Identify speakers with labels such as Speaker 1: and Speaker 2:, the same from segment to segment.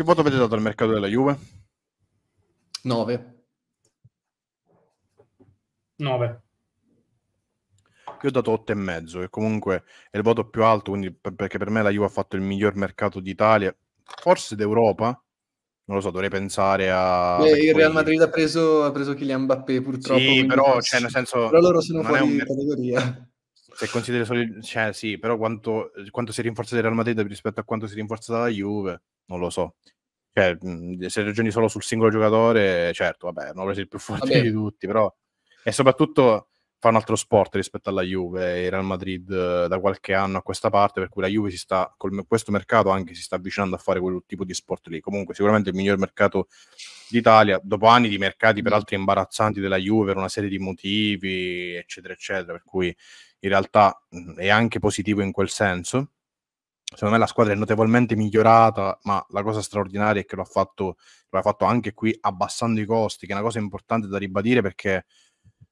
Speaker 1: Che voto avete dato al mercato della Juve? 9. 9. Io ho dato 8,5, che comunque è il voto più alto, quindi, perché per me la Juve ha fatto il miglior mercato d'Italia, forse d'Europa, non lo so, dovrei pensare a... Beh, il Real Madrid
Speaker 2: ha preso, ha preso Kylian Mbappé purtroppo. Sì, però, cioè, nel senso... Però loro sono fuori un... categoria.
Speaker 1: Se consideri solo... Cioè, sì, però quanto, quanto si rinforza rinforzata il Real Madrid rispetto a quanto si rinforza rinforzata la Juve, non lo so. Cioè, se ragioni solo sul singolo giocatore, certo, vabbè, hanno preso il più forte vabbè. di tutti, però... E soprattutto fa un altro sport rispetto alla Juve e il Real Madrid eh, da qualche anno a questa parte, per cui la Juve si sta, con questo mercato anche si sta avvicinando a fare quel tipo di sport lì. Comunque sicuramente il miglior mercato d'Italia, dopo anni di mercati mm. peraltro imbarazzanti della Juve per una serie di motivi, eccetera, eccetera, per cui in realtà mm, è anche positivo in quel senso. Secondo me la squadra è notevolmente migliorata, ma la cosa straordinaria è che l'ha fatto, l'ha fatto anche qui abbassando i costi, che è una cosa importante da ribadire perché,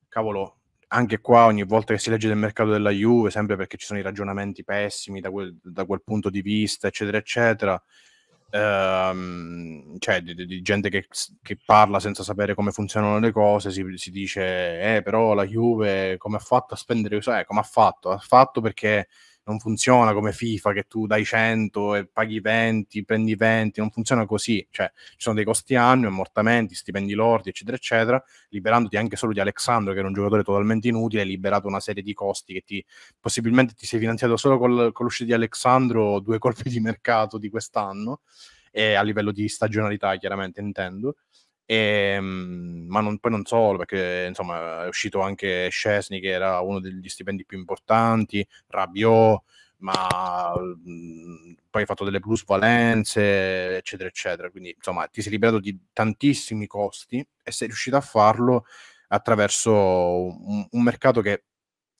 Speaker 1: cavolo, anche qua ogni volta che si legge del mercato della Juve, sempre perché ci sono i ragionamenti pessimi da quel, da quel punto di vista, eccetera, eccetera, ehm, cioè di, di gente che, che, parla senza sapere come funzionano le cose, si, si dice, eh però la Juve come ha fatto a spendere, eh, come ha fatto? Ha fatto perché non funziona come FIFA che tu dai 100 e paghi 20, prendi 20, non funziona così, cioè ci sono dei costi annui, ammortamenti, stipendi lordi, eccetera, eccetera, liberandoti anche solo di Alexandro che era un giocatore totalmente inutile, hai liberato una serie di costi che ti possibilmente ti sei finanziato solo col, con l'uscita di Alexandro, due colpi di mercato di quest'anno, e a livello di stagionalità chiaramente intendo e, ehm, ma non, poi non solo, perché insomma è uscito anche Scesni che era uno degli stipendi più importanti, Rabiot, ma mh, mhmm, poi hai fatto delle plusvalenze, eccetera, eccetera. Quindi insomma ti sei liberato di tantissimi costi e sei riuscito a farlo attraverso un, un mercato che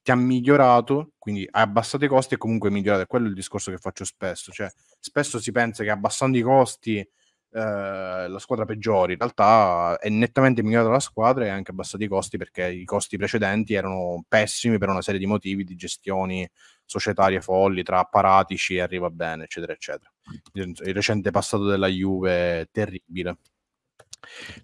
Speaker 1: ti ha migliorato, quindi hai abbassato i costi e comunque migliorato. È Quello il discorso che faccio spesso, cioè spesso si pensa che abbassando i costi eh, la squadra peggiore. In realtà è nettamente migliorata la squadra e anche abbassato i costi perché i costi precedenti erano pessimi per una serie di motivi, di gestioni societarie folli tra apparatici e arriva bene, eccetera, eccetera. Il, recente passato della Juve è terribile.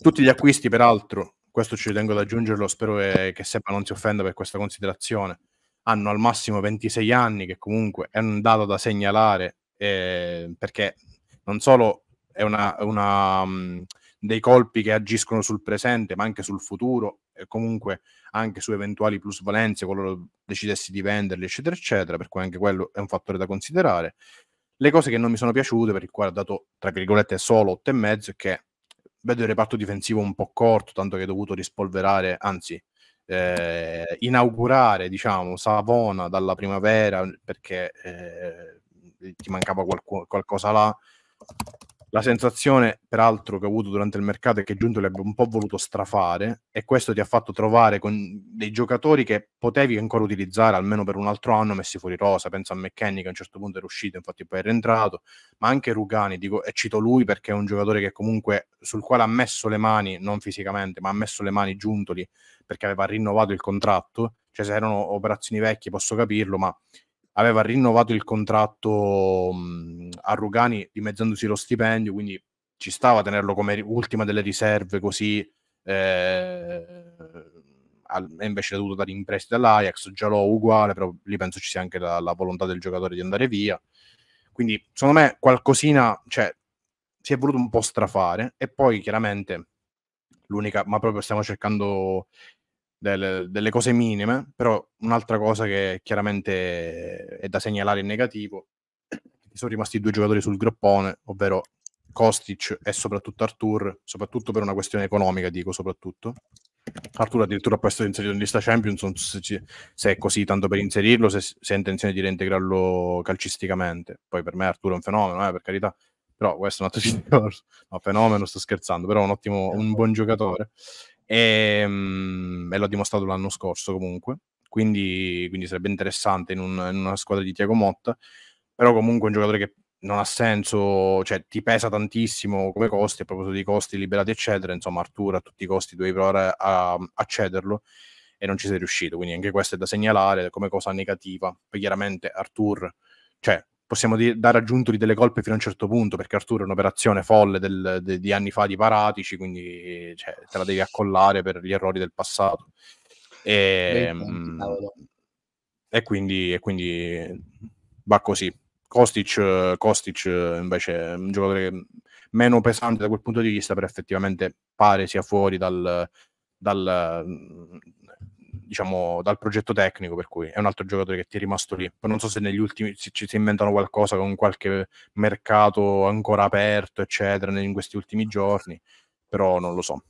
Speaker 1: Tutti gli acquisti, peraltro, questo ci tengo ad aggiungerlo, spero eh, che, che Seba non si offenda per questa considerazione. Hanno al massimo 26 anni, che comunque è un dato da segnalare eh, perché non solo è una, una um, dei colpi che agiscono sul presente, ma anche sul futuro e comunque anche su eventuali plusvalenze qualora decidessi di venderli, eccetera, eccetera, per cui anche quello è un fattore da considerare. Le cose che non mi sono piaciute, per il quale ho dato, tra virgolette, solo 8,5, è che vedo il reparto difensivo un po' corto, tanto che ho dovuto rispolverare, anzi, eh, inaugurare, diciamo, Savona dalla primavera, perché eh, ti mancava qualco- qualcosa là la sensazione, peraltro, che ho avuto durante il mercato è che Giunto li abbia un po' voluto strafare e questo ti ha fatto trovare con dei giocatori che potevi ancora utilizzare almeno per un altro anno messi fuori rosa. Penso a McKenny che a un certo punto era uscito, infatti poi è rientrato, ma anche Rugani, dico, e cito lui perché è un giocatore che comunque sul quale ha messo le mani, non fisicamente, ma ha messo le mani Giuntoli perché aveva rinnovato il contratto. Cioè, se erano operazioni vecchie posso capirlo, ma aveva rinnovato il contratto mhmm, a Rugani dimezzandosi lo stipendio, quindi ci stava a tenerlo come ultima delle riserve così eh, invece è dovuto dare in prestito all'Ajax, già l'ho uguale, però lì penso ci sia anche la, la, volontà del giocatore di andare via. Quindi secondo me qualcosina, cioè, si è voluto un po' strafare e poi chiaramente l'unica, ma proprio stiamo cercando del, delle cose minime, però un'altra cosa che chiaramente è da segnalare in negativo sono rimasti due giocatori sul groppone, ovvero Kostic e soprattutto Artur, soprattutto per una questione economica, dico soprattutto. Artur addirittura può essere inserito in lista Champions, non so se, è così tanto per inserirlo, se, se ha intenzione di reintegrarlo calcisticamente. Poi per me Artur è un fenomeno, eh, per carità, però questo è un altro discorso. No, fenomeno, sto scherzando, però un ottimo, un buon giocatore. Ehm, e, mh, l'ho dimostrato l'anno scorso comunque, quindi, quindi sarebbe interessante in, un, in, una squadra di Tiago Motta, però comunque è un giocatore che non ha senso, cioè ti pesa tantissimo come costi, a proposito dei costi liberati eccetera, insomma Arturo a tutti i costi dovevi provare a, a cederlo e non ci sei riuscito, quindi anche questo è da segnalare come cosa negativa, poi chiaramente Artur, cioè possiamo dire, dare aggiunto delle colpe fino a un certo punto, perché Arturo è un'operazione folle del, de, di anni fa di Paratici, quindi cioè, te la devi accollare per gli errori del passato. E, mh, ehm, e, quindi, e quindi, va così. Kostic, Kostic invece è un giocatore meno pesante da quel punto di vista, però effettivamente pare sia fuori dal, dal diciamo, dal progetto tecnico, per cui è un altro giocatore che ti è rimasto lì. Poi non so se negli ultimi ci si, inventano qualcosa con qualche mercato ancora aperto, eccetera, in questi ultimi giorni, però non lo so.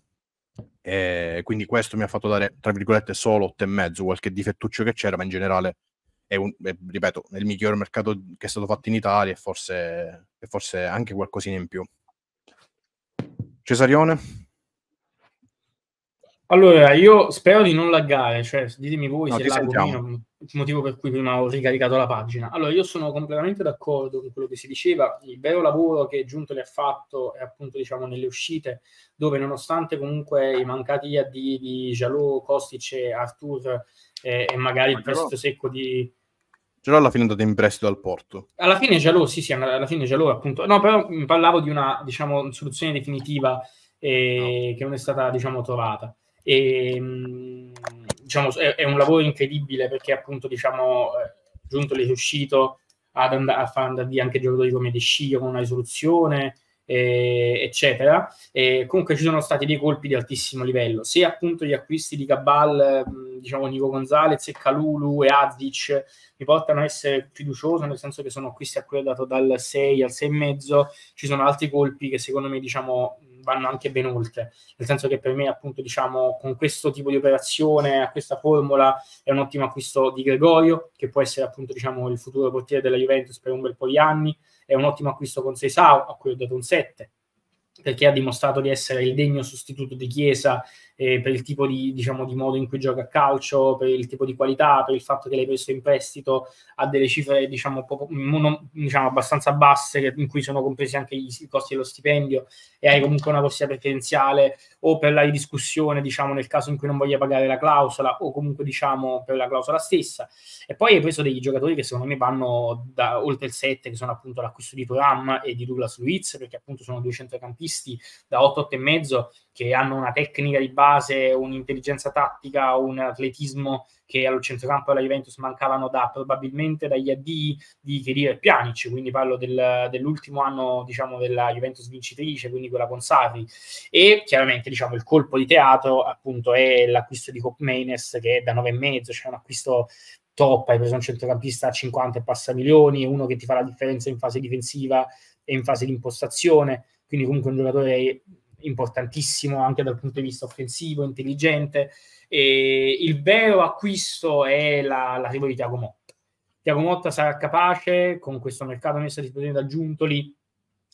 Speaker 1: E quindi questo mi ha fatto dare, tra virgolette, solo 8 e mezzo, qualche difettuccio che c'era, ma in generale è, un, è ripeto, è il miglior mercato che è stato fatto in Italia e forse, e forse anche qualcosina in più. Cesarione?
Speaker 3: Allora, io spero di non laggare, cioè ditemi voi no, se laggo il motivo per cui prima ho ricaricato la pagina. Allora, io sono completamente d'accordo con quello che si diceva, il vero lavoro che Giunto le ha fatto è appunto, diciamo, nelle uscite, dove nonostante comunque i mancati addi di Jalot, Kostic e Artur eh, e magari Ma il prestito secco di,
Speaker 1: Gelò alla fine è andato in prestito al Porto.
Speaker 3: Alla fine Gelò, sì, sì, alla fine Gelò appunto. No, però mi mm, parlavo di una, diciamo, soluzione definitiva eh, no. che non è stata, diciamo, trovata. E, mm, diciamo, è, è, un lavoro incredibile perché appunto, diciamo, eh, Giunto è riuscito ad and- a far andare via anche giocatori come De Scio con una risoluzione, eh, eccetera. E comunque ci sono stati dei colpi di altissimo livello. Se appunto gli acquisti di Cabal, mm, diciamo Nico Gonzalez e Calulu e Azic mi portano a essere fiducioso, nel senso che sono acquisti a cui ho dato dal 6 al 6,5, ci sono altri colpi che secondo me diciamo vanno anche ben oltre, nel senso che per me appunto diciamo con questo tipo di operazione, a questa formula è un ottimo acquisto di Gregorio, che può essere appunto diciamo il futuro portiere della Juventus per un bel po' di anni, è un ottimo acquisto con Seisau, a cui ho dato un 7, perché ha dimostrato di essere il degno sostituto di Chiesa eh, per il tipo di, diciamo, di, modo in cui gioca a calcio, per il tipo di qualità, per il fatto che l'hai preso in prestito a delle cifre diciamo, poco, non, diciamo abbastanza basse in cui sono compresi anche i, i, costi dello stipendio e hai comunque una corsia preferenziale o per la ridiscussione diciamo, nel caso in cui non voglia pagare la clausola o comunque diciamo, per la clausola stessa. E poi hai preso degli giocatori che secondo me vanno da oltre il 7, che sono appunto l'acquisto di Turam e di Douglas Luiz, perché appunto sono due centrocampisti da 8-8 e mezzo che hanno una tecnica di base base un'intelligenza tattica, un atletismo che allo centrocampo della Juventus mancavano da probabilmente dagli addii di Chiria e Pjanic, quindi parlo del, dell'ultimo anno diciamo, della Juventus vincitrice, quindi quella con Sarri, e chiaramente diciamo, il colpo di teatro appunto è l'acquisto di Copmaines che è da 9,5, cioè un acquisto top, hai preso un centrocampista a 50 e passa milioni, uno che ti fa la differenza in fase difensiva e in fase di impostazione, quindi comunque un giocatore importantissimo anche dal punto di vista offensivo, intelligente. E il vero acquisto è la, l'arrivo di Tiago Motta. Tiago Motta sarà capace, con questo mercato messo a disposizione da Giuntoli,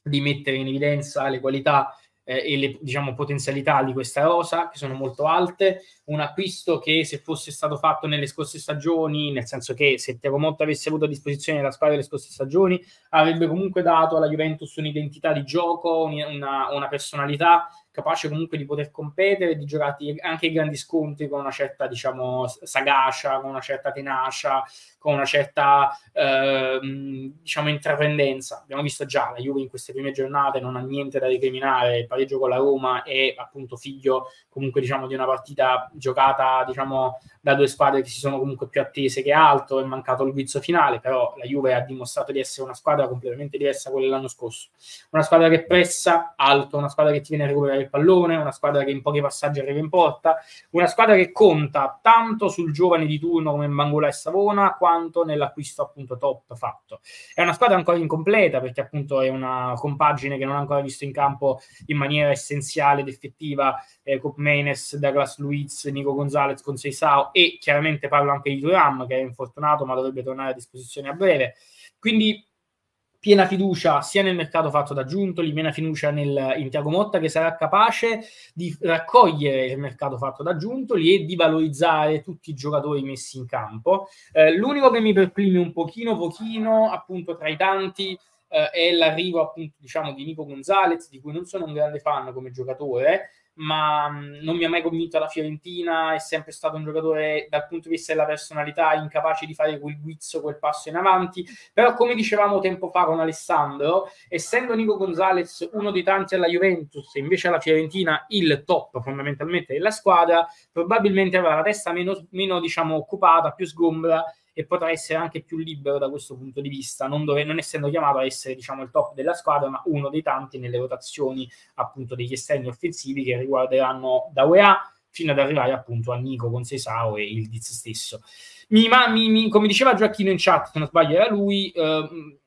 Speaker 3: di mettere in evidenza le qualità eh, e le diciamo, potenzialità di questa rosa, che sono molto alte. Un acquisto che se fosse stato fatto nelle scorse stagioni, nel senso che se Tevomonte avesse avuto a disposizione la squadra delle scorse stagioni, avrebbe comunque dato alla Juventus un'identità di gioco, una, una personalità capace comunque di poter competere, di giocare anche i grandi scontri con una certa, diciamo, sagacia, con una certa tenacia, con una certa ehm, diciamo intraprendenza. Abbiamo visto già la Juve in queste prime giornate non ha niente da recriminare, il pareggio con la Roma è appunto figlio comunque diciamo di una partita giocata diciamo da due squadre che si sono comunque più attese che altro, è mancato il guizzo finale, però la Juve ha dimostrato di essere una squadra completamente diversa da quella dell'anno scorso. Una squadra che pressa alto, una squadra che ti viene a recuperare il pallone, una squadra che in pochi passaggi arriva in porta, una squadra che conta tanto sul giovane di turno come Mangola e Savona, quanto quanto nell'acquisto appunto top fatto. È una squadra ancora incompleta perché appunto è una compagine che non ha ancora visto in campo in maniera essenziale ed effettiva eh, Cop Menes, Douglas Luiz, Nico Gonzalez con Seisao e chiaramente parlo anche di Duram che è infortunato ma dovrebbe tornare a disposizione a breve. Quindi piena fiducia sia nel mercato fatto da Giuntoli, piena fiducia nel, in Tiago Motta che sarà capace di raccogliere il mercato fatto da Giuntoli e di valorizzare tutti i giocatori messi in campo. Eh, l'unico che mi perprime un pochino, pochino, appunto tra i tanti, eh, è l'arrivo appunto diciamo di Nico Gonzalez, di cui non sono un grande fan come giocatore, ma mm, non mi ha mai convinto alla Fiorentina, è sempre stato un giocatore dal punto di vista della personalità incapace di fare quel guizzo, quel passo in avanti, però come dicevamo tempo fa con Alessandro, essendo Nico Gonzalez uno dei tanti alla Juventus e invece alla Fiorentina il top fondamentalmente della squadra, probabilmente aveva la testa meno, meno diciamo, occupata, più sgombra e potrà essere anche più libero da questo punto di vista, non, dove, non essendo chiamato a essere diciamo, il top della squadra, ma uno dei tanti nelle rotazioni appunto degli esterni offensivi che riguarderanno da UEA fino ad arrivare appunto a Nico con Cesao e il Diz stesso. Mi, ma, mi, mi, come diceva Gioacchino in chat, se non sbaglio era lui, eh,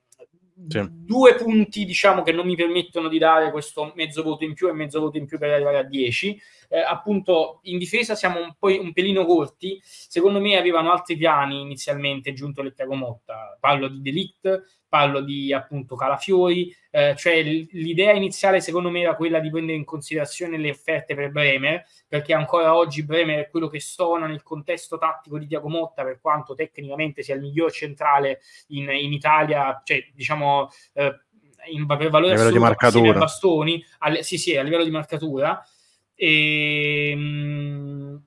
Speaker 3: sì. Due punti, diciamo, che non mi permettono di dare questo mezzo voto in più e mezzo voto in più per arrivare a 10. Eh, appunto, in difesa siamo un, po', un pelino corti. Secondo me avevano altri piani inizialmente giunto l'Ettago Motta. Parlo di Delict, parlo di appunto Calafiori, eh, cioè l'idea iniziale secondo me era quella di prendere in considerazione le offerte per Bremer, perché ancora oggi Bremer è quello che suona nel contesto tattico di Diago Motta, per quanto tecnicamente sia il miglior centrale in, in Italia, cioè diciamo... Eh, in, per valore assoluto, di marcatura. bastoni, al, sì, sì, a livello di marcatura, e, ehm, mh,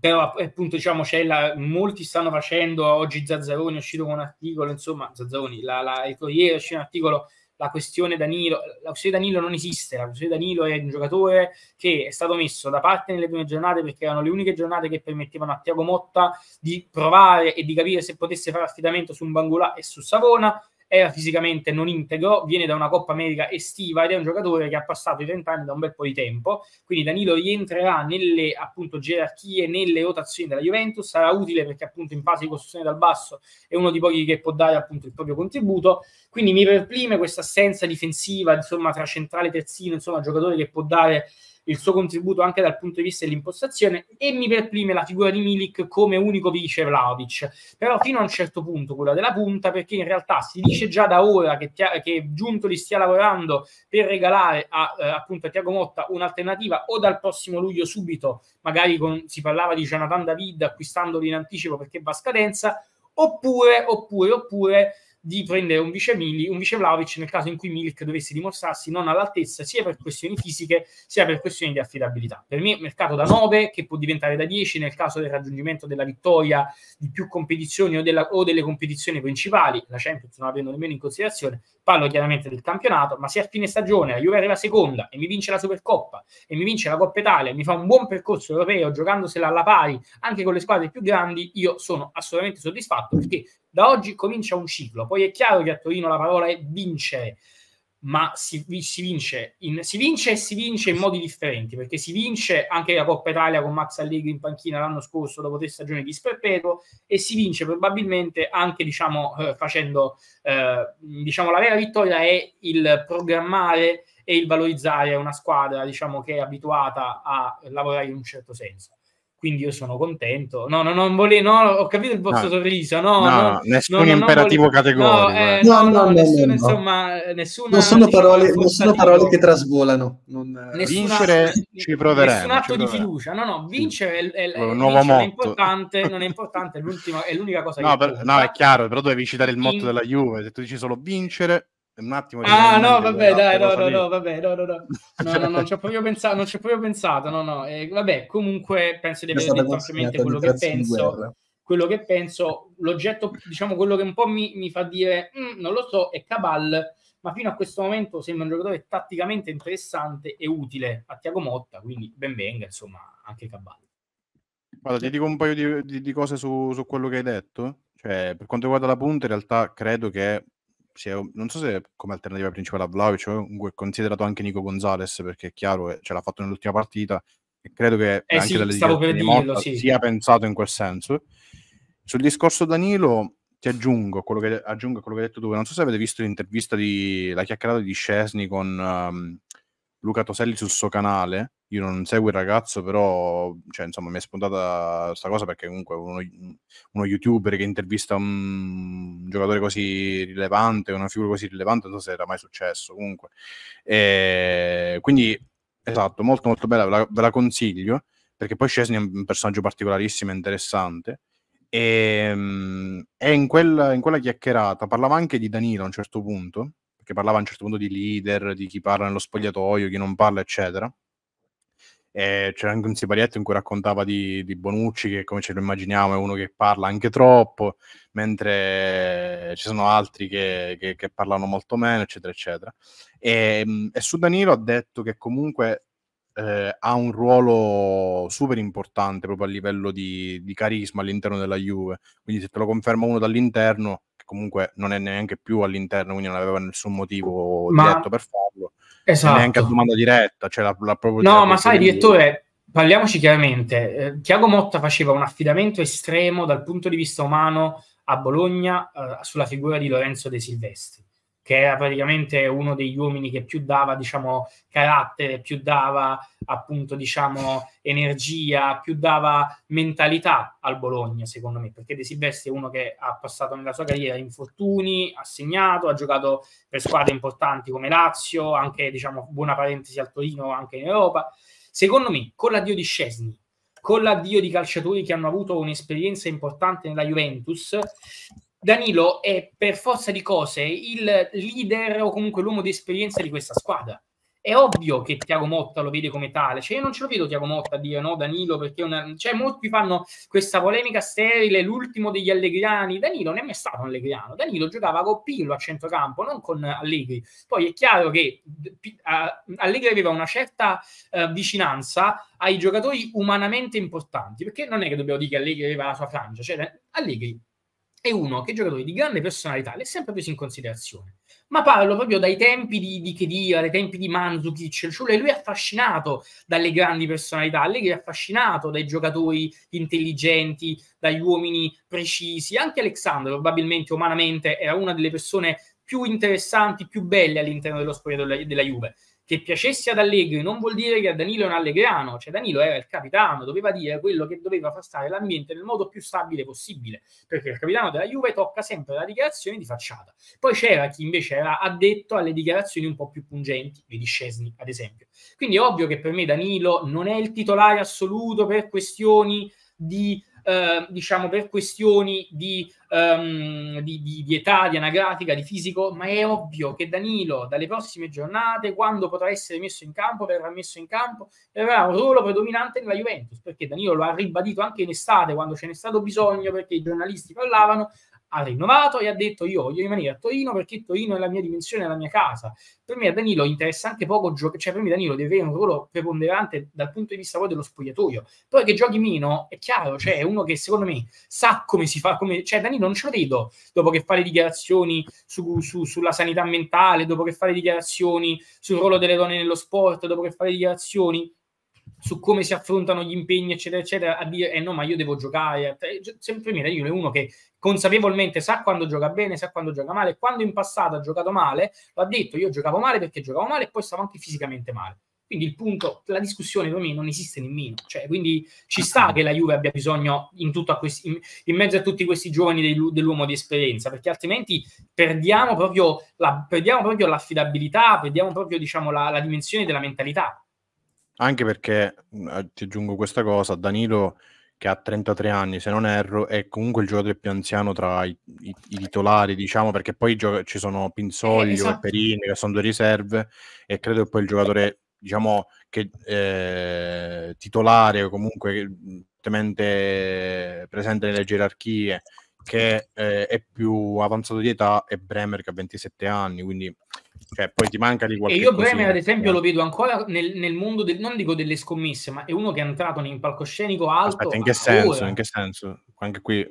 Speaker 3: però eh, appunto diciamo c'è la, molti stanno facendo oggi Zazzaroni è uscito con un articolo insomma Zazzaroni la, la, il Corriere è uscito un articolo la questione Danilo la questione Danilo non esiste la questione Danilo è un giocatore che è stato messo da parte nelle prime giornate perché erano le uniche giornate che permettevano a Tiago Motta di provare e di capire se potesse fare affidamento su un Bangula e su Savona era fisicamente non integro, viene da una Coppa America estiva ed è un giocatore che ha passato i 30 anni da un bel po' di tempo, quindi Danilo rientrerà nelle appunto gerarchie, nelle rotazioni della Juventus, sarà utile perché appunto in fase di costruzione dal basso è uno di pochi che può dare appunto il proprio contributo, quindi mi perplime questa assenza difensiva, insomma tra centrale e terzino, insomma giocatore che può dare il suo contributo anche dal punto di vista dell'impostazione e mi perprime la figura di Milik come unico vice Vlaovic, però fino a un certo punto quella della punta, perché in realtà si dice già da ora che, Tia- che Giuntoli stia lavorando per regalare a, eh, appunto a Tiago Motta un'alternativa o dal prossimo luglio subito, magari con, si parlava di Jonathan David acquistandolo in anticipo perché va a scadenza, oppure, oppure, oppure di prendere un vice, Mili, un vice Vlaovic nel caso in cui Milik dovesse dimostrarsi non all'altezza sia per questioni fisiche sia per questioni di affidabilità. Per me mercato da 9 che può diventare da 10 nel caso del raggiungimento della vittoria di più competizioni o, della, o delle competizioni principali, la Champions non la prendo nemmeno in considerazione, parlo chiaramente del campionato, ma se a fine stagione la Juve arriva seconda e mi vince la Supercoppa e mi vince la Coppa Italia e mi fa un buon percorso europeo giocandosela alla pari anche con le squadre più grandi, io sono assolutamente soddisfatto perché da oggi comincia un ciclo, poi è chiaro che a Torino la parola è vincere, ma si, si, vince in, si vince e si vince in modi differenti, perché si vince anche la Coppa Italia con Max Allegri in panchina l'anno scorso dopo tre stagioni di sperpetuo e si vince probabilmente anche diciamo, eh, facendo eh, diciamo, la vera vittoria è il programmare e il valorizzare una squadra diciamo, che è abituata a lavorare in un certo senso quindi io sono contento. No, no, non volevo, no, ho capito il vostro no. sorriso, no, no, no nessun no, imperativo volevo, categorico. No, eh. eh, no, no, no, nessuno, insomma, eh, nessuna, non sono
Speaker 2: parole, non sono parole che trasvolano.
Speaker 3: Non, eh, nessuna, vincere
Speaker 1: ci proveremo. Nessun atto proveremo. di
Speaker 3: fiducia, no, no, vincere è, è, è, vincere è importante, non è importante, l'ultima, è l'unica cosa no, che... Per, no,
Speaker 1: è chiaro, però dovevi citare il motto In... della Juve, se tu dici solo vincere un attimo. Ah, no, vabbè, dai, no, no, no,
Speaker 3: vabbè, no, no, no, no, no, non ci ho proprio pensato, non ci ho proprio pensato, no, no, eh, vabbè, comunque penso di aver detto ampiamente quello che penso, quello che penso, l'oggetto, diciamo, quello che un po' mi, mi fa dire, mm, non lo so, è Cabal, ma fino a questo momento sembra un giocatore tatticamente interessante e utile a Tiago Motta, quindi ben venga, insomma, anche Cabal.
Speaker 1: Guarda, ti dico un paio di, di, di cose su, su quello che hai detto. Cioè, per quanto riguarda la punta, in realtà credo che sì, non so se come alternativa principale a Vlaovic, comunque considerato anche Nico Gonzalez, perché è chiaro, eh, ce l'ha fatto nell'ultima partita, e credo che eh anche sì, dalle stavo per dirlo, sì. sia pensato in quel senso. Sul discorso Danilo ti aggiungo quello che, aggiungo quello che hai detto tu, non so se avete visto l'intervista di la chiacchierata di Scesni con um, Luca Toselli sul suo canale, io non seguo il ragazzo, però cioè, insomma, mi è spuntata questa cosa perché comunque uno, uno youtuber che intervista un, un, giocatore così rilevante, una figura così rilevante, non so se era mai successo comunque. E, ehm, quindi, esatto, molto molto bella, ve la, ve la consiglio, perché poi Scesni è un personaggio particolarissimo e interessante. E, ehm, e in, quella, in quella chiacchierata parlava anche di Danilo a un certo punto, perché parlava a un certo punto di leader, di chi parla nello spogliatoio, chi non parla, eccetera eh, c'era anche un siparietto in cui raccontava di, di, Bonucci, che come ce lo immaginiamo è uno che parla anche troppo, mentre ci sono altri che, che, che parlano molto meno, eccetera, eccetera. E, mm, e su Danilo ha detto che comunque eh, ha un ruolo super importante proprio a livello di, di, carisma all'interno della Juve, quindi se te lo conferma uno dall'interno, che comunque non è neanche più all'interno, quindi non aveva nessun motivo Ma... diretto per farlo esatto. neanche a domanda diretta. Cioè la, la no, ma sai, direttore,
Speaker 3: parliamoci chiaramente. Eh, Tiago Motta faceva un affidamento estremo dal punto di vista umano a Bologna eh, sulla figura di Lorenzo De Silvestri che era praticamente uno degli uomini che più dava diciamo, carattere, più dava appunto diciamo, energia, più dava mentalità al Bologna, secondo me, perché De Silvestri è uno che ha passato nella sua carriera infortuni, ha segnato, ha giocato per squadre importanti come Lazio, anche diciamo, buona parentesi al Torino anche in Europa. Secondo me, con l'addio di Scesni, con l'addio di calciatori che hanno avuto un'esperienza importante nella Juventus, Danilo è per forza di cose il leader o comunque l'uomo di esperienza di questa squadra. È ovvio che Tiago Motta lo vede come tale, cioè io non ce lo vedo Tiago Motta a dire no Danilo perché una... cioè, molti fanno questa polemica sterile, l'ultimo degli Allegriani, Danilo non è mai stato un Allegriano, Danilo giocava con Pillo a centrocampo, non con Allegri. Poi è chiaro che Allegri aveva una certa uh, vicinanza ai giocatori umanamente importanti, perché non è che dobbiamo dire che Allegri aveva la sua frangia, cioè Allegri è uno che i giocatori di grande personalità li ha sempre presi in considerazione. Ma parlo proprio dai tempi di, di Khedira, dai tempi di Mandzukic, cioè lui è affascinato dalle grandi personalità, Allegri è affascinato dai giocatori intelligenti, dagli uomini precisi, anche Alexandro probabilmente umanamente era una delle persone più interessanti, più belle all'interno dello spogliatoio della, della Juve che piacesse ad Allegri non vuol dire che a Danilo è un allegrano, cioè Danilo era il capitano, doveva dire quello che doveva far stare l'ambiente nel modo più stabile possibile, perché il capitano della Juve tocca sempre la dichiarazione di facciata. Poi c'era chi invece era addetto alle dichiarazioni un po' più pungenti, vedi Scesni ad esempio. Quindi è ovvio che per me Danilo non è il titolare assoluto per questioni di eh, diciamo per questioni di, um, di, di, di, età, di anagrafica, di fisico, ma è ovvio che Danilo dalle prossime giornate, quando potrà essere messo in campo, verrà messo in campo e avrà un ruolo predominante nella Juventus, perché Danilo lo ha ribadito anche in estate quando ce n'è stato bisogno, perché i giornalisti parlavano, ha rinnovato e ha detto io voglio rimanere a Torino perché Torino è la mia dimensione, è la mia casa. Per me a Danilo interessa anche poco giocare, cioè per me Danilo deve avere un ruolo preponderante dal punto di vista poi dello spogliatoio. Poi che giochi meno è chiaro, cioè è uno che secondo me sa come si fa, come... cioè Danilo non ce lo vedo dopo che fa le dichiarazioni su, su, sulla sanità mentale, dopo che fa le dichiarazioni sul ruolo delle donne nello sport, dopo che fa le dichiarazioni su come si affrontano gli impegni, eccetera, eccetera, a dire eh no, ma io devo giocare. Cioè, sempre mira, io è uno che consapevolmente sa quando gioca bene, sa quando gioca male. Quando in passato ha giocato male, lo detto, io giocavo male perché giocavo male e poi stavo anche fisicamente male. Quindi il punto, la discussione per me non esiste nemmeno. Cioè, quindi ci sta che la Juve abbia bisogno in, questi, in, in mezzo a tutti questi giovani del, dell'uomo di esperienza, perché altrimenti perdiamo proprio, la, perdiamo proprio l'affidabilità, perdiamo proprio diciamo, la, la dimensione della mentalità
Speaker 1: anche perché, mm, eh, ti aggiungo questa cosa, Danilo che ha 33 anni, se non erro, è comunque il giocatore più anziano tra i, i, i titolari, diciamo, perché poi gio- ci sono Pinzoglio eh, esatto. e Perini, che sono due riserve, e credo che poi il giocatore, diciamo, che eh, titolare o comunque mm, presente nelle gerarchie, che eh, è più avanzato di età, è Bremer che ha 27 anni, quindi cioè poi ti manca di qualcosa. E io Bremer ad esempio
Speaker 3: lo vedo ancora nel, nel mondo, del, non dico delle scommesse, ma è uno che è entrato in palcoscenico alto. Aspetta, in che senso? In
Speaker 1: che senso? Anche qui...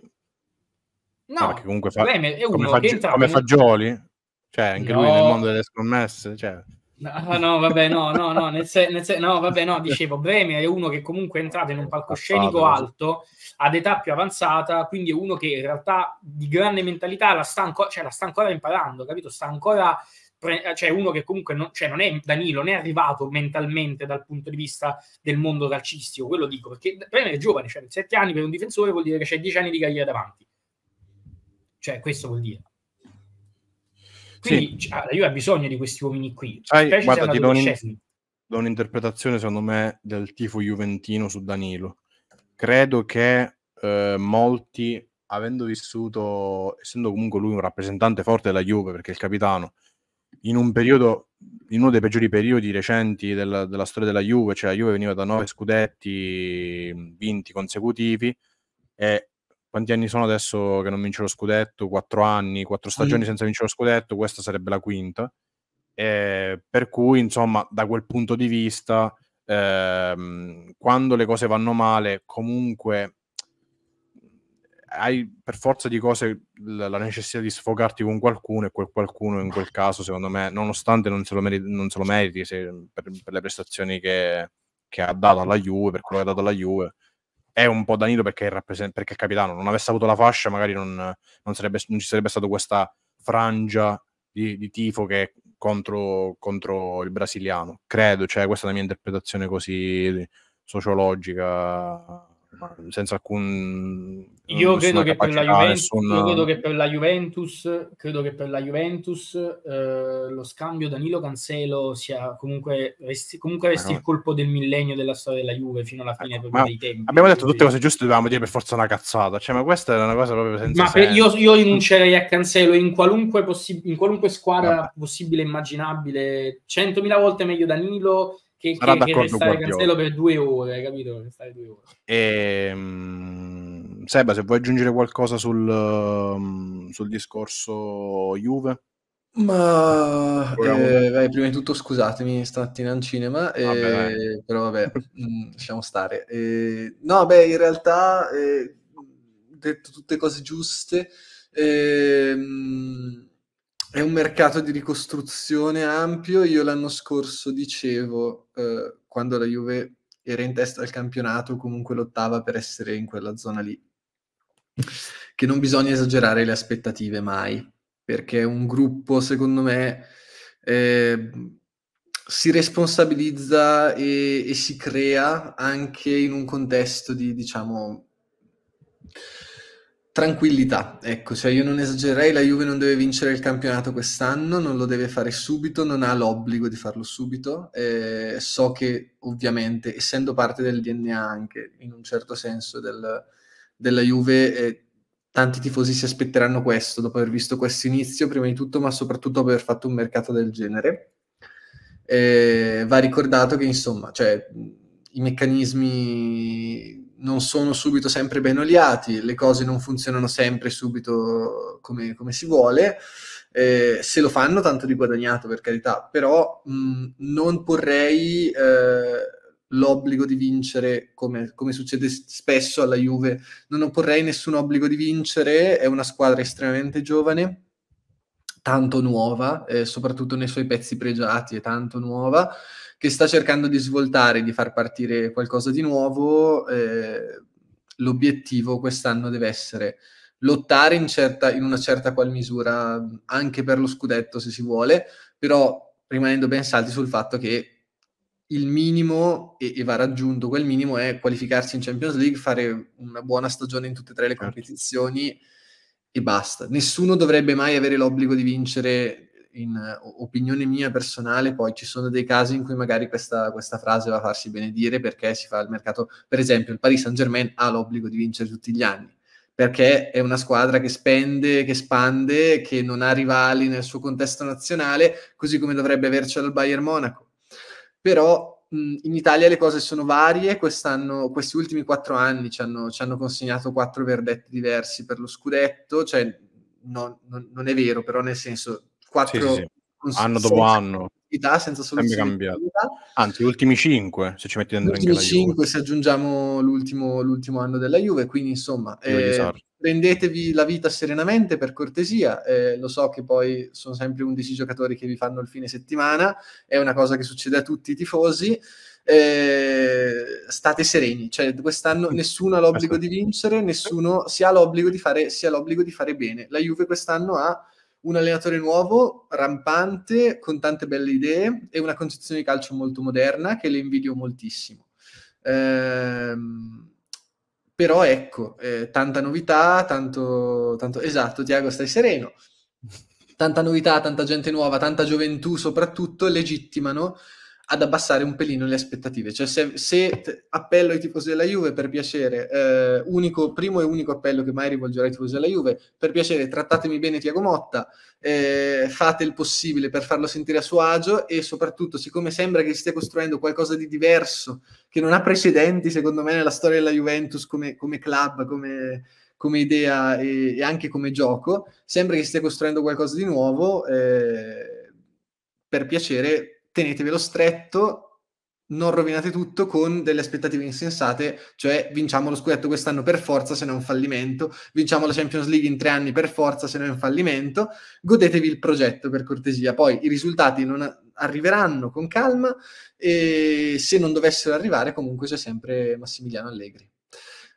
Speaker 1: No, no comunque fa, Bremer è uno come, fa, che entra come Fagioli? Cioè, anche no. lui nel mondo delle scommesse? Cioè...
Speaker 3: No, no, vabbè, no, no, no, nel se, nel se, no, vabbè, no, dicevo, Bremer è uno che comunque è entrato in un palcoscenico alto, ad età più avanzata, quindi è uno che in realtà di grande mentalità la sta, anco- cioè, la sta ancora imparando, capito? Sta ancora pre- eh, cioè uno che comunque non, cioè non è Danilo, non è arrivato mentalmente dal punto di vista del mondo calcistico, quello dico, perché Bremer è giovane, cioè 7 anni per un difensore vuol dire che c'è 10 anni di carriera davanti. Cioè questo vuol dire. Quindi sì. la Juve ha bisogno di questi uomini qui. Sai, guarda, ti do, un,
Speaker 1: un'interpretazione secondo me del tifo juventino su Danilo. Credo che eh, molti avendo vissuto, essendo comunque lui un rappresentante forte della Juve, perché è il capitano, in un periodo in uno dei peggiori periodi recenti della, della, storia della Juve, cioè la Juve veniva da nove scudetti mm, vinti consecutivi e quanti anni sono adesso che non vince lo scudetto? Quattro anni, quattro stagioni senza vincere lo scudetto, questa sarebbe la quinta. E per cui, insomma, da quel punto di vista, ehm, quando le cose vanno male, comunque hai per forza di cose la necessità di sfogarti con qualcuno e quel qualcuno in quel caso, secondo me, nonostante non se lo, meriti, non se lo meriti se, per, per, le prestazioni che, che, ha dato alla Juve, per quello che ha dato alla Juve, è un po' danito perché è, rappresent- perché è capitano. Non avesse avuto la fascia, magari non, non, sarebbe, non ci sarebbe stata questa frangia di, di tifo che contro, contro, il brasiliano. Credo, cioè, questa è la mia interpretazione così sociologica Ehm, senza alcun ehm, io credo, che per la Juventus, nessun... credo che
Speaker 3: per la Juventus credo che per la Juventus eh, lo scambio Danilo Cancelo sia comunque resti, comunque resti il colpo del millennio della storia della Juve fino alla eh, fine ecco, dei tempi abbiamo detto tutte cose
Speaker 1: giuste dovevamo dire per forza una cazzata cioè ma questa è una cosa proprio senza ma per, io, io
Speaker 3: rinuncerei a Cancelo in qualunque, possi- in qualunque squadra Vabbè. possibile immaginabile 100.000 volte meglio Danilo che, Sarà che, che restare Cancelo per due ore, capito? Restare due ore.
Speaker 1: E, ehm, Seba, se vuoi aggiungere qualcosa sul, mm, sul discorso Juve?
Speaker 2: Ma eh, beh, prima di tutto scusatemi, stamattina al cinema, vabbè, ah, eh. però vabbè, mh, mm, lasciamo stare. Eh, no, beh, in realtà, eh, detto tutte cose giuste, mh, ehm, è un mercato di ricostruzione ampio. Io l'anno scorso dicevo, eh, quando la Juve era in testa al campionato, comunque lottava per essere in quella zona lì, che non bisogna esagerare le aspettative mai, perché un gruppo, secondo me, eh, si responsabilizza e, e, si crea anche in un contesto di, diciamo, Tranquillità, ecco, cioè io non esagererei, la Juve non deve vincere il campionato quest'anno, non lo deve fare subito, non ha l'obbligo di farlo subito. Eh, so che ovviamente, essendo parte del DNA anche, in un certo senso, del, della Juve, eh, tanti tifosi si aspetteranno questo dopo aver visto questo inizio, prima di tutto, ma soprattutto dopo aver fatto un mercato del genere. Eh, va ricordato che, insomma, cioè, i meccanismi non sono subito sempre ben oliati, le cose non funzionano sempre subito come, come si vuole. Eh, se lo fanno, tanto di guadagnato per carità, però mh, mm, non porrei eh, l'obbligo di vincere come, come, succede spesso alla Juve. Non opporrei nessun obbligo di vincere, è una squadra estremamente giovane, tanto nuova, eh, soprattutto nei suoi pezzi pregiati, è tanto nuova che sta cercando di svoltare, di far partire qualcosa di nuovo, eh, l'obiettivo quest'anno deve essere lottare in, certa, in una certa qual misura anche per lo scudetto se si vuole, però rimanendo ben salti sul fatto che il minimo, e, e, va raggiunto quel minimo, è qualificarsi in Champions League, fare una buona stagione in tutte e tre le certo. competizioni e basta. Nessuno dovrebbe mai avere l'obbligo di vincere in opinione mia personale, poi ci sono dei casi in cui magari questa, questa frase va a farsi benedire perché si fa il mercato. Per esempio, il Paris Saint Germain ha l'obbligo di vincere tutti gli anni perché è una squadra che spende, che spande, che non ha rivali nel suo contesto nazionale, così come dovrebbe avercelo il Bayern Monaco. Però in Italia le cose sono varie, quest'anno, questi ultimi quattro anni ci hanno, ci hanno consegnato quattro verdetti diversi per lo scudetto, cioè no, non, non è vero, però nel senso quattro sì, sì, sì. anno dopo anno senza soluzione
Speaker 1: anzi gli ultimi cinque se ci metti dentro ultimi anche
Speaker 2: 5 se aggiungiamo l'ultimo, l'ultimo, anno della Juve quindi insomma eh, prendetevi la vita serenamente per cortesia eh, lo so che poi sono sempre 11 giocatori che vi fanno il fine settimana è una cosa che succede a tutti i tifosi eh, state sereni, cioè quest'anno nessuno ha l'obbligo di vincere, nessuno si ha l'obbligo di fare, si ha l'obbligo di fare bene. La Juve quest'anno ha un allenatore nuovo, rampante, con tante belle idee e una concezione di calcio molto moderna che le invidio moltissimo. Ehm, però ecco, eh, tanta novità, tanto, tanto... Esatto, Tiago, stai sereno. Tanta novità, tanta gente nuova, tanta gioventù soprattutto legittimano ad abbassare un pelino le aspettative. Cioè, se, se appello ai tifosi della Juve, per piacere, eh, unico, primo e unico appello che mai rivolgerò ai tifosi della Juve, per piacere, trattatemi bene Tiago Motta, eh, fate il possibile per farlo sentire a suo agio e soprattutto, siccome sembra che si stia costruendo qualcosa di diverso, che non ha precedenti, secondo me, nella storia della Juventus come, come club, come, come idea e, e, anche come gioco, sembra che si stia costruendo qualcosa di nuovo, eh, per piacere tenetevelo stretto, non rovinate tutto con delle aspettative insensate, cioè vinciamo lo scudetto quest'anno per forza se non è un fallimento, vinciamo la Champions League in tre anni per forza se non è un fallimento, godetevi il progetto per cortesia, poi i risultati non arriveranno con calma e se non dovessero arrivare comunque c'è sempre Massimiliano Allegri.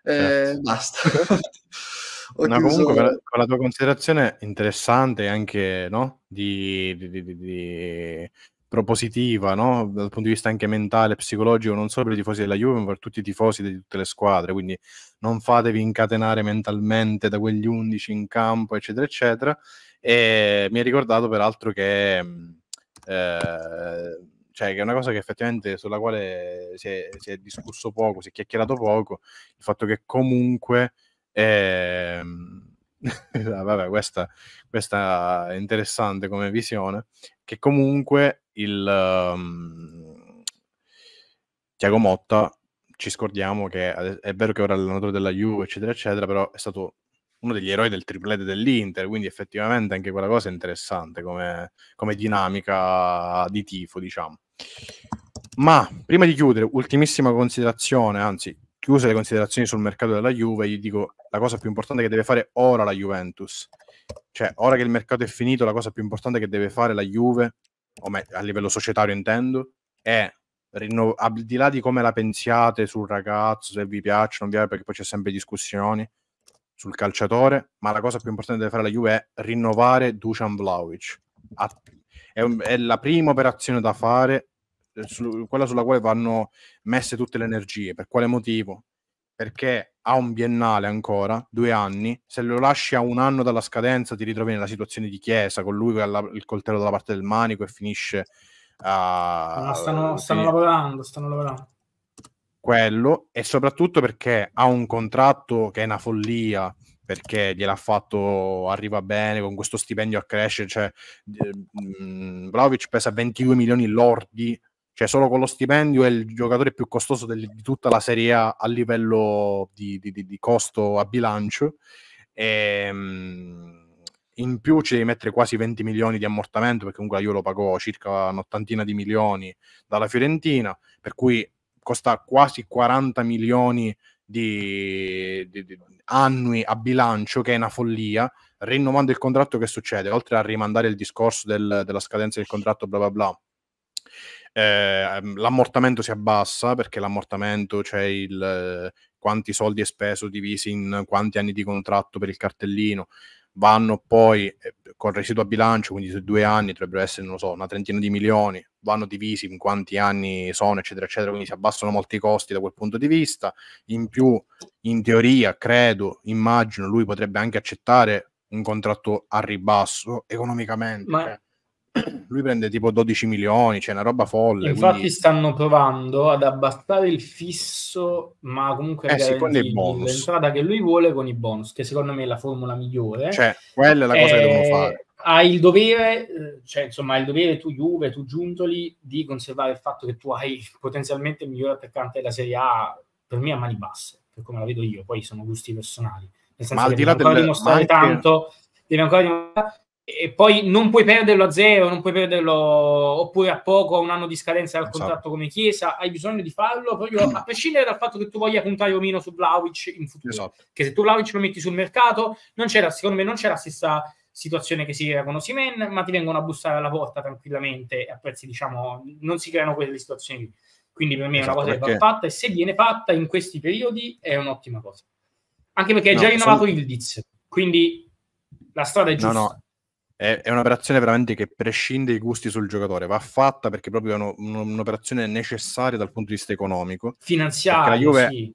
Speaker 2: Eh, certo. Eh, basta. no, comunque con la,
Speaker 1: con la tua considerazione interessante anche no? di, di, di, di propositiva no? dal punto di vista anche mentale, psicologico, non solo per i tifosi della Juve, ma per tutti i tifosi di tutte le squadre. Quindi non fatevi incatenare mentalmente da quegli undici in campo, eccetera, eccetera. E mi ha ricordato peraltro che, eh, cioè, che, è una cosa che effettivamente sulla quale si è, si è, discusso poco, si è chiacchierato poco, il fatto che comunque... Eh, Vabbè, questa, questa, è interessante come visione, che comunque il um, Tiago Motta, ci scordiamo che è vero che ora è l'allenatore della Juve, eccetera, eccetera, però è stato uno degli eroi del triplete dell'Inter, quindi effettivamente anche quella cosa è interessante come, come dinamica di tifo, diciamo. Ma prima di chiudere, ultimissima considerazione, anzi, chiuse le considerazioni sul mercato della Juve, gli dico la cosa più importante che deve fare ora la Juventus. Cioè, ora che il mercato è finito, la cosa più importante che deve fare la Juve me- a livello societario intendo, è rinno- al di là di come la pensiate sul ragazzo, se vi piace, non vi piace, perché poi c'è sempre discussioni sul calciatore, ma la cosa più importante da fare la Juve è rinnovare Dusan Vlaovic. A- è, un- è la prima operazione da fare eh, quella sulla quale vanno messe tutte le energie. Per quale motivo? perché ha un biennale ancora, due anni, se lo lasci a un anno dalla scadenza ti ritrovi nella situazione di Chiesa, con lui che ha il coltello dalla parte del manico e finisce a... No, ah, stanno, stanno
Speaker 3: lavorando, stanno lavorando.
Speaker 1: Quello, e soprattutto perché ha un contratto che è una follia, perché gliel'ha fatto arriva bene con questo stipendio a crescere cioè eh, mm, Vlaovic pesa 22 milioni lordi cioè, solo con lo stipendio è il giocatore più costoso del, di tutta la Serie A a livello di, di, di costo a bilancio. E, ehm, in più ci devi mettere quasi 20 milioni di ammortamento, perché comunque io lo pago circa un'ottantina di milioni dalla Fiorentina, per cui costa quasi 40 milioni di, di, di, annui a bilancio, che è una follia. Rinnovando il contratto, che succede? Oltre a rimandare il discorso del, della scadenza del contratto, bla bla bla, eh, l'ammortamento si abbassa perché l'ammortamento c'è cioè il quanti soldi è speso divisi in quanti anni di contratto per il cartellino vanno poi eh, con residuo a bilancio, quindi su due anni dovrebbero essere, non lo so, una trentina di milioni, vanno divisi in quanti anni sono, eccetera, eccetera, quindi si abbassano molti costi da quel punto di vista. In più, in teoria, credo, immagino, lui potrebbe anche accettare un contratto a ribasso economicamente. Ma... Cioè lui prende tipo 12 milioni, c'è cioè una roba folle. Infatti quindi... stanno
Speaker 3: provando ad abbassare il fisso, ma comunque eh sì, con i bonus. l'entrata che lui vuole con i bonus, che secondo me è la formula migliore. Cioè, quella è la cosa eh, che devono fare. Hai il dovere, eh, cioè insomma, hai il dovere tu Juve, tu Giuntoli, di conservare il fatto che tu hai potenzialmente il migliore attaccante della Serie A, per me a mani basse, per come la vedo io, poi sono gusti personali. Nel senso ma al di là delle... dimostrare anche... tanto, deve ancora dimostrare e poi non puoi perderlo a zero, non puoi perderlo oppure a poco, a un anno di scadenza dal esatto. contratto come Chiesa, hai bisogno di farlo proprio a prescindere dal fatto che tu voglia puntare o meno su Vlaovic in futuro. Esatto. Che se tu Vlaovic lo metti sul mercato, non c'era, secondo me non c'è la stessa situazione che si era con Osimen, ma ti vengono a bussare alla porta tranquillamente a prezzi, diciamo, non si creano quelle situazioni
Speaker 1: Quindi per me esatto, è una esatto, cosa perché... che va
Speaker 3: fatta e se viene fatta in questi periodi è un'ottima cosa. Anche perché no, è già rinnovato sono... il Diz, quindi la strada è giusta. No, no
Speaker 1: è, è, un'operazione veramente che prescinde i gusti sul giocatore, va fatta perché proprio è uno, un'operazione necessaria dal punto di vista economico. Finanziaria, la Juve sì.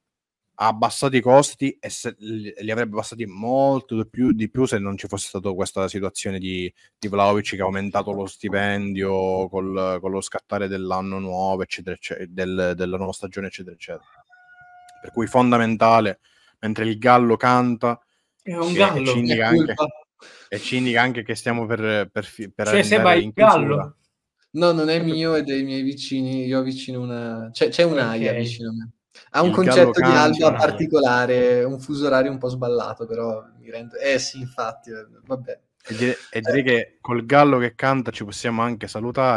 Speaker 1: ha abbassato i costi e se, li avrebbe abbassati molto di più, di più, se non ci fosse stata questa situazione di, di Vlaovic che ha aumentato lo stipendio col, con lo scattare dell'anno nuovo, eccetera, eccetera del, della nuova stagione, eccetera, eccetera. Per cui fondamentale, mentre il Gallo canta, è un Gallo, indica anche... Culpa e ci indica anche che stiamo per, per, per cioè, sembra il gallo.
Speaker 2: No, non è mio, è dei miei vicini. Io avvicino una... C'è, cioè, c'è un'aia okay. vicino a me. Ha un il concetto di alba particolare, un fuso orario un po' sballato, però mi rendo... Eh sì, infatti, vabbè.
Speaker 1: E direi, e direi eh. che col gallo che canta ci possiamo anche salutare.